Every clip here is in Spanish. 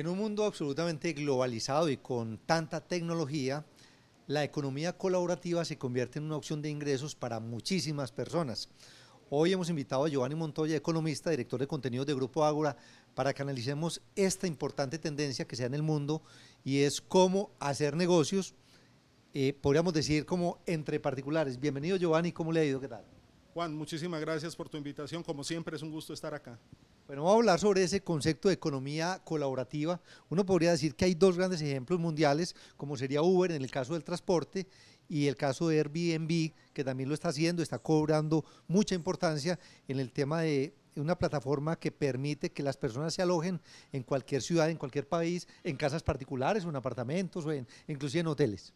En un mundo absolutamente globalizado y con tanta tecnología, la economía colaborativa se convierte en una opción de ingresos para muchísimas personas. Hoy hemos invitado a Giovanni Montoya, economista, director de contenidos de Grupo Ágora, para que analicemos esta importante tendencia que se da en el mundo y es cómo hacer negocios, eh, podríamos decir como entre particulares. Bienvenido Giovanni, ¿cómo le ha ido? ¿Qué tal? Juan, muchísimas gracias por tu invitación. Como siempre, es un gusto estar acá. Bueno, vamos a hablar sobre ese concepto de economía colaborativa. Uno podría decir que hay dos grandes ejemplos mundiales, como sería Uber en el caso del transporte y el caso de Airbnb, que también lo está haciendo, está cobrando mucha importancia en el tema de una plataforma que permite que las personas se alojen en cualquier ciudad, en cualquier país, en casas particulares, en apartamentos, o en, inclusive en hoteles.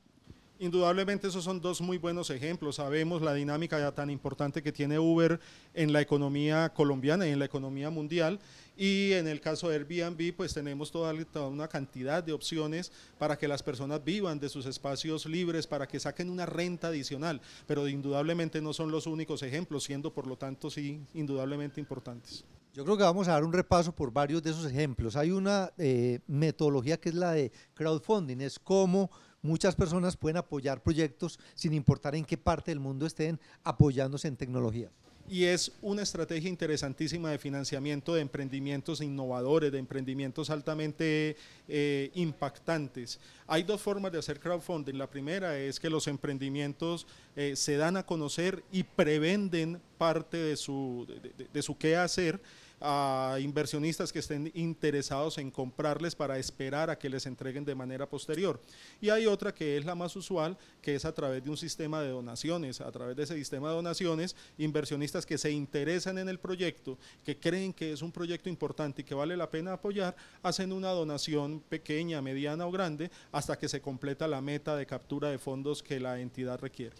Indudablemente esos son dos muy buenos ejemplos. Sabemos la dinámica ya tan importante que tiene Uber en la economía colombiana y en la economía mundial. Y en el caso de Airbnb, pues tenemos toda, una cantidad de opciones para que las personas vivan de sus espacios libres, para que saquen una renta adicional. Pero indudablemente no son los únicos ejemplos, siendo por lo tanto sí indudablemente importantes. Yo creo que vamos a dar un repaso por varios de esos ejemplos. Hay una eh, metodología que es la de crowdfunding, es cómo Muchas personas pueden apoyar proyectos sin importar en qué parte del mundo estén apoyándose en tecnología y es una estrategia interesantísima de financiamiento de emprendimientos innovadores, de emprendimientos altamente eh, impactantes. Hay dos formas de hacer crowdfunding. La primera es que los emprendimientos eh, se dan a conocer y prevenden parte de su, de su qué hacer a inversionistas que estén interesados en comprarles para esperar a que les entreguen de manera posterior. Y hay otra que es la más usual, que es a través de un sistema de donaciones. A través de ese sistema de donaciones, inversionistas que se interesan en el proyecto, que creen que es un proyecto importante y que vale la pena apoyar, hacen una donación pequeña, mediana o grande hasta que se completa la meta de captura de fondos que la entidad requiere.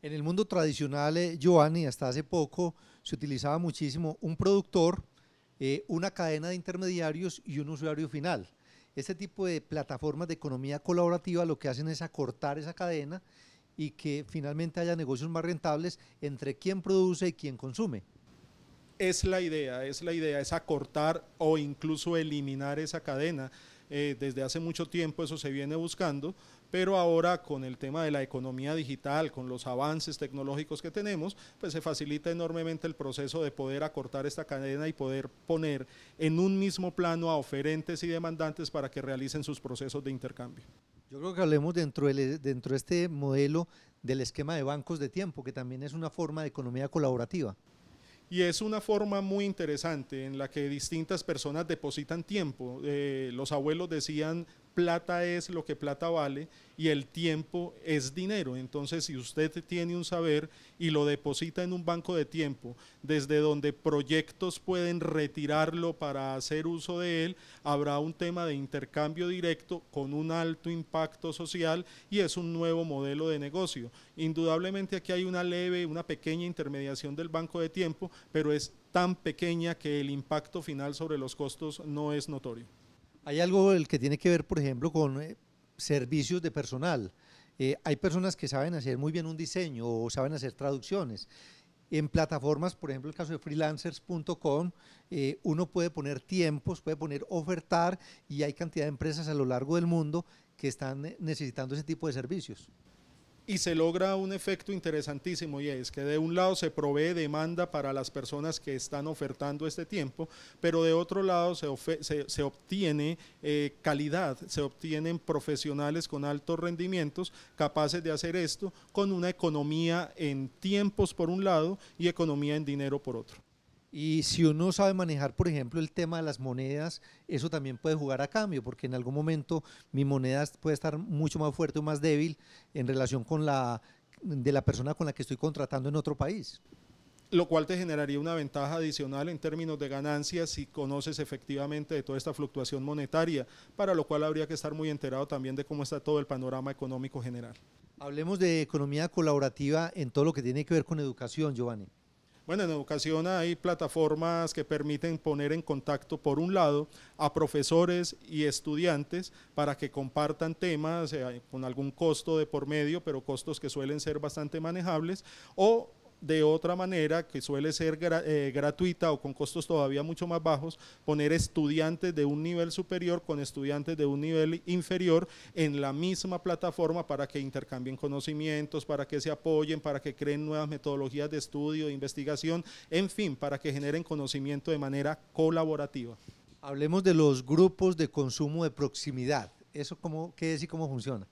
En el mundo tradicional, eh, Giovanni, hasta hace poco se utilizaba muchísimo un productor eh, una cadena de intermediarios y un usuario final. Este tipo de plataformas de economía colaborativa lo que hacen es acortar esa cadena y que finalmente haya negocios más rentables entre quien produce y quien consume. Es la idea, es la idea, es acortar o incluso eliminar esa cadena. Eh, desde hace mucho tiempo eso se viene buscando, pero ahora con el tema de la economía digital, con los avances tecnológicos que tenemos, pues se facilita enormemente el proceso de poder acortar esta cadena y poder poner en un mismo plano a oferentes y demandantes para que realicen sus procesos de intercambio. Yo creo que hablemos dentro de este modelo del esquema de bancos de tiempo, que también es una forma de economía colaborativa y es una forma muy interesante en la que distintas personas depositan tiempo. Eh, los abuelos decían plata es lo que plata vale y el tiempo es dinero. Entonces, si usted tiene un saber y lo deposita en un banco de tiempo, desde donde proyectos pueden retirarlo para hacer uso de él, habrá un tema de intercambio directo con un alto impacto social y es un nuevo modelo de negocio. Indudablemente aquí hay una leve, una pequeña intermediación del banco de tiempo, pero es tan pequeña que el impacto final sobre los costos no es notorio. Hay algo el que tiene que ver, por ejemplo, con eh, servicios de personal. Eh, hay personas que saben hacer muy bien un diseño o saben hacer traducciones. En plataformas, por ejemplo, el caso de freelancers.com, eh, uno puede poner tiempos, puede poner ofertar y hay cantidad de empresas a lo largo del mundo que están necesitando ese tipo de servicios y se logra un efecto interesantísimo y es que de un lado se provee demanda para las personas que están ofertando este tiempo, pero de otro lado se, se, obtiene eh, calidad, se obtienen profesionales con altos rendimientos capaces de hacer esto con una economía en tiempos por un lado y economía en dinero por otro. Y si uno sabe manejar, por ejemplo, el tema de las monedas, eso también puede jugar a cambio, porque en algún momento mi moneda puede estar mucho más fuerte o más débil en relación con la de la persona con la que estoy contratando en otro país. Lo cual te generaría una ventaja adicional en términos de ganancias si conoces efectivamente de toda esta fluctuación monetaria, para lo cual habría que estar muy enterado también de cómo está todo el panorama económico general. Hablemos de economía colaborativa en todo lo que tiene que ver con educación, Giovanni. Bueno, en educación hay plataformas que permiten poner en contacto, por un lado, a profesores y estudiantes para que compartan temas eh, con algún costo de por medio, pero costos que suelen ser bastante manejables, o de otra manera, que suele ser eh, gratuita o con costos todavía mucho más bajos, poner estudiantes de un nivel superior con estudiantes de un nivel inferior en la misma plataforma para que intercambien conocimientos, para que se apoyen, para que creen nuevas metodologías de estudio, de investigación, en fin, para que generen conocimiento de manera colaborativa. Hablemos de los grupos de consumo de proximidad. ¿Eso cómo, qué es y cómo funciona?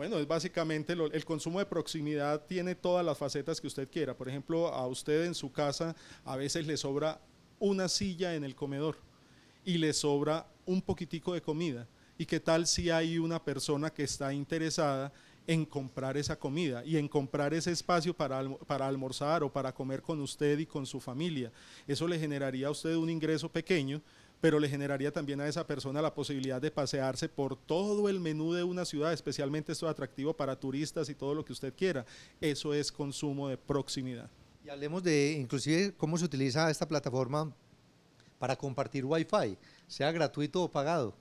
Bueno, es básicamente el consumo de proximidad tiene todas las facetas que usted quiera. Por ejemplo, a usted en su casa a veces le sobra una silla en el comedor y le sobra un poquitico de comida. ¿Y qué tal si hay una persona que está interesada en comprar esa comida y en comprar ese espacio para, para almorzar o para comer con usted y con su familia? Eso le generaría a usted un ingreso pequeño, pero le generaría también a esa persona la posibilidad de pasearse por todo el menú de una ciudad, especialmente esto es atractivo para turistas y todo lo que usted quiera. Eso es consumo de proximidad. Y hablemos de inclusive cómo se utiliza esta plataforma para compartir Wi-Fi, sea gratuito o pagado.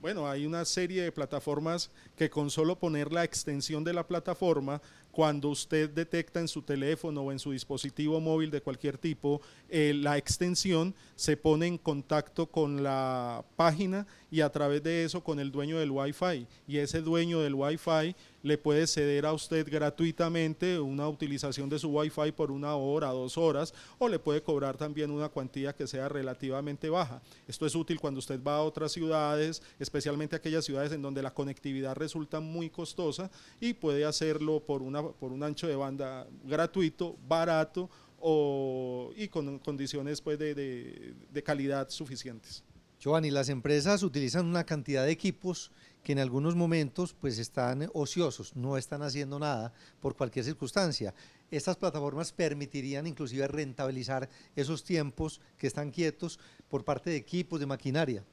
Bueno, hay una serie de plataformas que con solo poner la extensión de la plataforma cuando usted detecta en su teléfono o en su dispositivo móvil de cualquier tipo eh, la extensión, se pone en contacto con la página y a través de eso con el dueño del Wi-Fi. Y ese dueño del Wi-Fi le puede ceder a usted gratuitamente una utilización de su Wi-Fi por una hora, dos horas, o le puede cobrar también una cuantía que sea relativamente baja. Esto es útil cuando usted va a otras ciudades, especialmente aquellas ciudades en donde la conectividad resulta muy costosa y puede hacerlo por una por un ancho de banda gratuito, barato o, y con condiciones pues, de, calidad suficientes. Giovanni, las empresas utilizan una cantidad de equipos que en algunos momentos pues están ociosos, no están haciendo nada por cualquier circunstancia. Estas plataformas permitirían inclusive rentabilizar esos tiempos que están quietos por parte de equipos, de maquinaria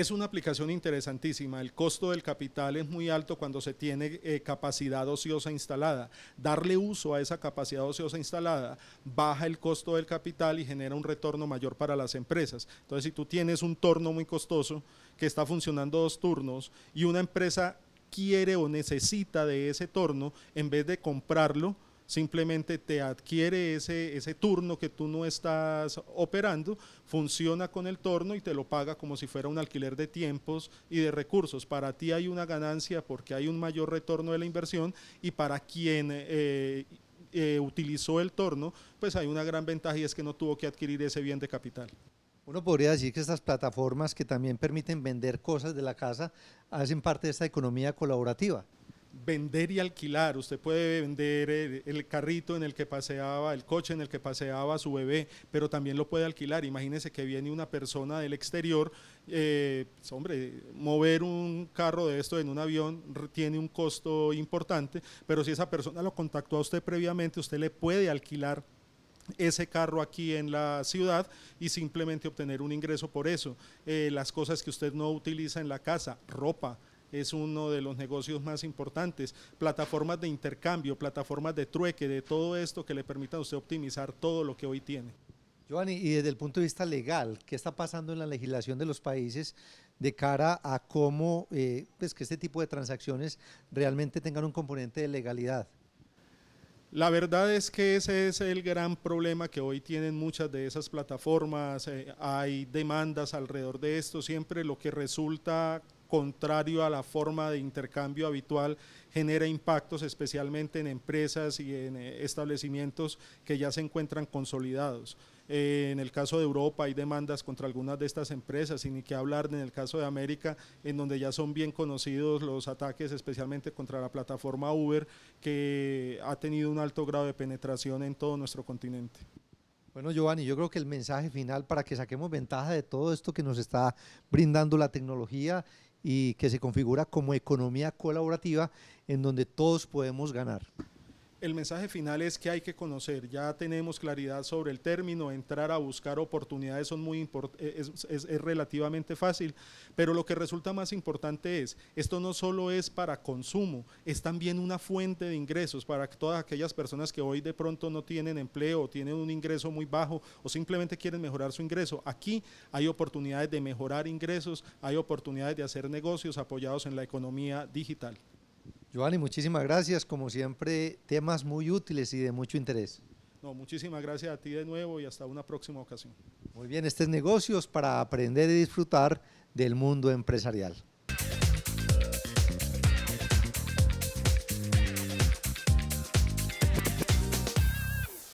es una aplicación interesantísima. El costo del capital es muy alto cuando se tiene eh, capacidad ociosa instalada. Darle uso a esa capacidad ociosa instalada baja el costo del capital y genera un retorno mayor para las empresas. Entonces, si tú tienes un torno muy costoso que está funcionando dos turnos y una empresa quiere o necesita de ese torno, en vez de comprarlo, simplemente te adquiere ese, turno que tú no estás operando, funciona con el torno y te lo paga como si fuera un alquiler de tiempos y de recursos. Para ti hay una ganancia porque hay un mayor retorno de la inversión y para quien... Eh, eh, utilizó el torno, pues hay una gran ventaja y es que no tuvo que adquirir ese bien de capital. Uno podría decir que estas plataformas que también permiten vender cosas de la casa hacen parte de esta economía colaborativa vender y alquilar. Usted puede vender el, carrito en el que paseaba, el coche en el que paseaba su bebé, pero también lo puede alquilar. Imagínese que viene una persona del exterior, eh, hombre, mover un carro de esto en un avión tiene un costo importante, pero si esa persona lo contactó a usted previamente, usted le puede alquilar ese carro aquí en la ciudad y simplemente obtener un ingreso por eso. Eh, las cosas que usted no utiliza en la casa, ropa, es uno de los negocios más importantes. Plataformas de intercambio, plataformas de trueque, de todo esto que le permita a usted optimizar todo lo que hoy tiene. Joanny y desde el punto de vista legal, ¿qué está pasando en la legislación de los países de cara a cómo eh, pues que este tipo de transacciones realmente tengan un componente de legalidad? La verdad es que ese es el gran problema que hoy tienen muchas de esas plataformas. Eh, hay demandas alrededor de esto. Siempre lo que resulta contrario a la forma de intercambio habitual, genera impactos especialmente en empresas y en eh, establecimientos que ya se encuentran consolidados. Eh, en el caso de Europa hay demandas contra algunas de estas empresas, y ni que hablar en el caso de América, en donde ya son bien conocidos los ataques, especialmente contra la plataforma Uber, que ha tenido un alto grado de penetración en todo nuestro continente. Bueno, Giovanni, yo creo que el mensaje final para que saquemos ventaja de todo esto que nos está brindando la tecnología y que se configura como economía colaborativa en donde todos podemos ganar el mensaje final es que hay que conocer, ya tenemos claridad sobre el término, entrar a buscar oportunidades son muy eh, es, es, relativamente fácil, pero lo que resulta más importante es, esto no solo es para consumo, es también una fuente de ingresos para todas aquellas personas que hoy de pronto no tienen empleo, o tienen un ingreso muy bajo o simplemente quieren mejorar su ingreso. Aquí hay oportunidades de mejorar ingresos, hay oportunidades de hacer negocios apoyados en la economía digital. Giovanni, muchísimas gracias. Como siempre, temas muy útiles y de mucho interés. No, muchísimas gracias a ti de nuevo y hasta una próxima ocasión. Muy bien, este es Negocios para aprender y disfrutar del mundo empresarial.